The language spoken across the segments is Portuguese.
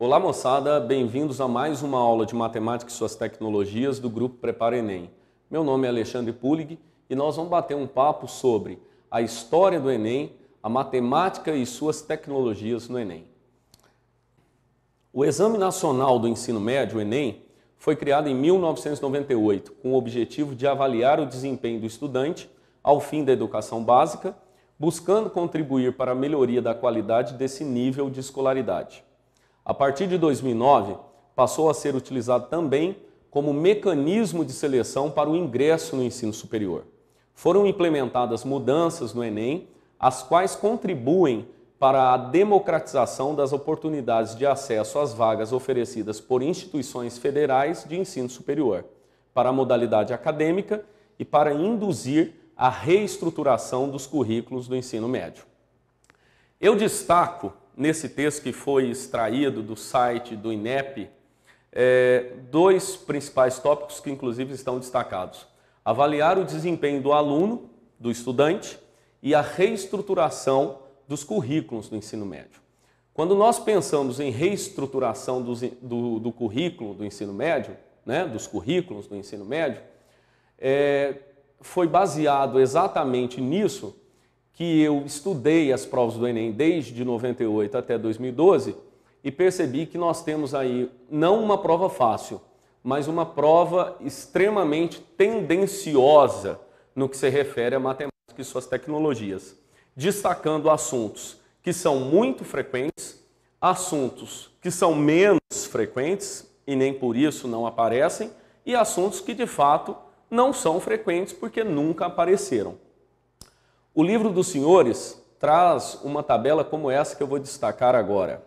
Olá, moçada, bem-vindos a mais uma aula de Matemática e suas Tecnologias do grupo Prepara Enem. Meu nome é Alexandre Pulig e nós vamos bater um papo sobre a história do Enem, a matemática e suas tecnologias no Enem. O Exame Nacional do Ensino Médio, o Enem, foi criado em 1998 com o objetivo de avaliar o desempenho do estudante ao fim da educação básica, buscando contribuir para a melhoria da qualidade desse nível de escolaridade. A partir de 2009, passou a ser utilizado também como mecanismo de seleção para o ingresso no ensino superior. Foram implementadas mudanças no Enem, as quais contribuem para a democratização das oportunidades de acesso às vagas oferecidas por instituições federais de ensino superior, para a modalidade acadêmica e para induzir a reestruturação dos currículos do ensino médio. Eu destaco nesse texto que foi extraído do site do INEP, é, dois principais tópicos que, inclusive, estão destacados: avaliar o desempenho do aluno, do estudante, e a reestruturação dos currículos do ensino médio. Quando nós pensamos em reestruturação do, do, do currículo do ensino médio, né, dos currículos do ensino médio, é, foi baseado exatamente nisso que eu estudei as provas do Enem desde 98 até 2012 e percebi que nós temos aí não uma prova fácil, mas uma prova extremamente tendenciosa no que se refere à matemática e suas tecnologias, destacando assuntos que são muito frequentes, assuntos que são menos frequentes e nem por isso não aparecem, e assuntos que de fato não são frequentes porque nunca apareceram. O livro dos senhores traz uma tabela como essa que eu vou destacar agora.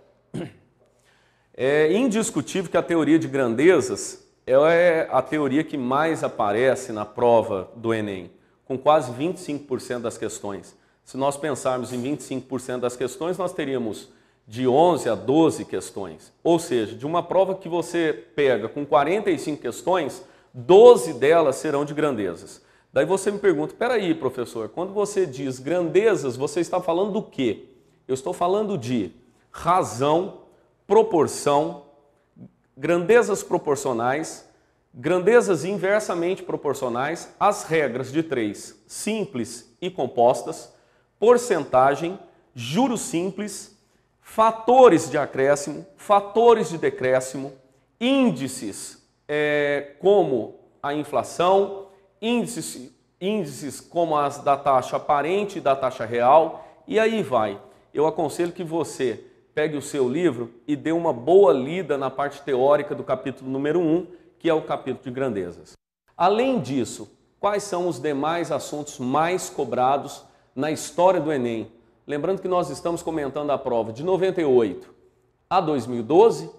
É indiscutível que a teoria de grandezas é a teoria que mais aparece na prova do Enem, com quase 25% das questões. Se nós pensarmos em 25% das questões, nós teríamos de 11 a 12 questões. Ou seja, de uma prova que você pega com 45 questões, 12 delas serão de grandezas. Daí você me pergunta, peraí, professor, quando você diz grandezas, você está falando do quê? Eu estou falando de razão, proporção, grandezas proporcionais, grandezas inversamente proporcionais, as regras de três simples e compostas, porcentagem, juros simples, fatores de acréscimo, fatores de decréscimo, índices é, como a inflação, índices, índices como as da taxa aparente e da taxa real, e aí vai. Eu aconselho que você pegue o seu livro e dê uma boa lida na parte teórica do capítulo número 1, que é o capítulo de grandezas. Além disso, quais são os demais assuntos mais cobrados na história do Enem? Lembrando que nós estamos comentando a prova de 98 a 2012,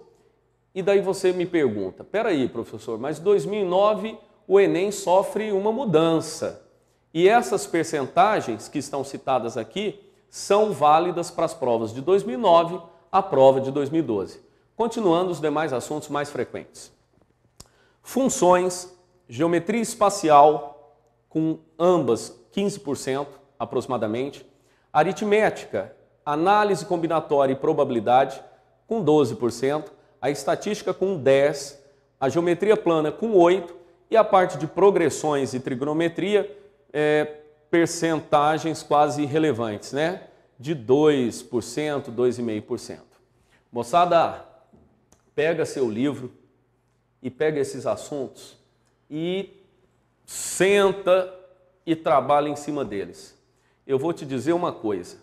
e daí você me pergunta: peraí, professor, mas 2009 o Enem sofre uma mudança. E essas percentagens que estão citadas aqui são válidas para as provas de 2009 à prova de 2012. Continuando os demais assuntos mais frequentes. Funções, geometria espacial, com ambas 15% aproximadamente. Aritmética, análise combinatória e probabilidade, com 12%. A estatística com 10%. A geometria plana com 8% e a parte de progressões e trigonometria, é, percentagens quase irrelevantes, né? De 2%, 2,5%. Moçada, pega seu livro e pega esses assuntos e senta e trabalha em cima deles. Eu vou te dizer uma coisa.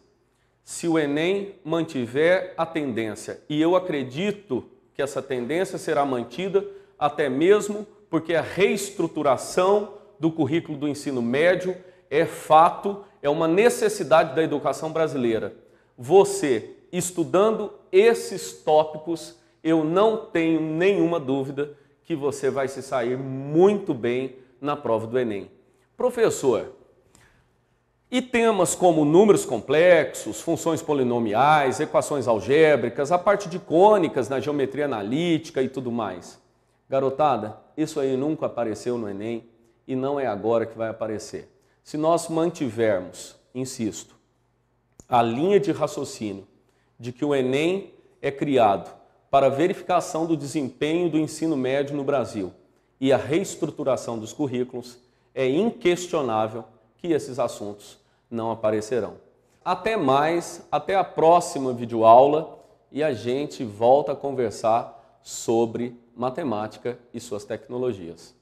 Se o Enem mantiver a tendência, e eu acredito que essa tendência será mantida até mesmo porque a reestruturação do currículo do ensino médio é fato, é uma necessidade da educação brasileira. Você, estudando esses tópicos, eu não tenho nenhuma dúvida que você vai se sair muito bem na prova do Enem. Professor, e temas como números complexos, funções polinomiais, equações algébricas, a parte de cônicas na geometria analítica e tudo mais. Garotada, isso aí nunca apareceu no Enem e não é agora que vai aparecer. Se nós mantivermos, insisto, a linha de raciocínio de que o Enem é criado para verificação do desempenho do ensino médio no Brasil e a reestruturação dos currículos, é inquestionável que esses assuntos não aparecerão. Até mais, até a próxima videoaula e a gente volta a conversar sobre matemática e suas tecnologias.